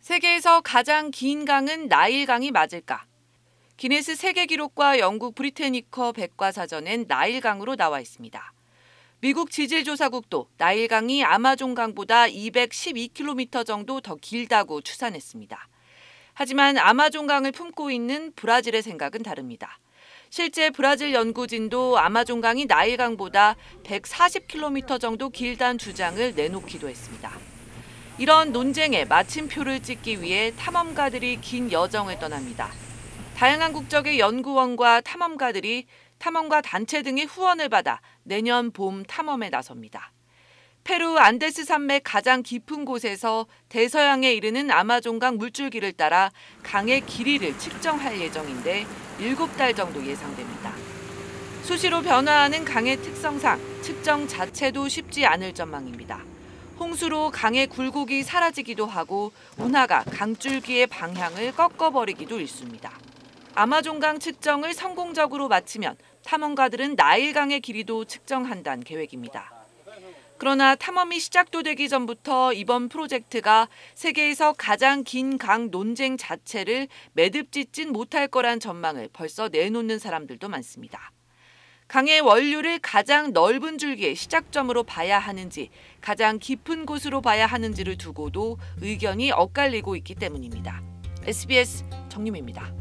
세계에서 가장 긴 강은 나일강이 맞을까? 기네스 세계 기록과 영국 브리테니커 백과사전엔 나일강으로 나와 있습니다. 미국 지질조사국도 나일강이 아마존강보다 212km 정도 더 길다고 추산했습니다. 하지만 아마존강을 품고 있는 브라질의 생각은 다릅니다. 실제 브라질 연구진도 아마존강이 나일강보다 140km 정도 길다는 주장을 내놓기도 했습니다. 이런 논쟁에 마침표를 찍기 위해 탐험가들이 긴 여정을 떠납니다. 다양한 국적의 연구원과 탐험가들이 탐험가 단체 등의 후원을 받아 내년 봄 탐험에 나섭니다. 페루 안데스 산맥 가장 깊은 곳에서 대서양에 이르는 아마존강 물줄기를 따라 강의 길이를 측정할 예정인데 7달 정도 예상됩니다. 수시로 변화하는 강의 특성상 측정 자체도 쉽지 않을 전망입니다. 홍수로 강의 굴곡이 사라지기도 하고 운하가 강줄기의 방향을 꺾어버리기도 일쑤니다 아마존강 측정을 성공적으로 마치면 탐험가들은 나일강의 길이도 측정한다는 계획입니다. 그러나 탐험이 시작도 되기 전부터 이번 프로젝트가 세계에서 가장 긴 강 논쟁 자체를 매듭짓진 못할 거란 전망을 벌써 내놓는 사람들도 많습니다. 강의 원류를 가장 넓은 줄기의 시작점으로 봐야 하는지 가장 깊은 곳으로 봐야 하는지를 두고도 의견이 엇갈리고 있기 때문입니다. SBS 정림입니다.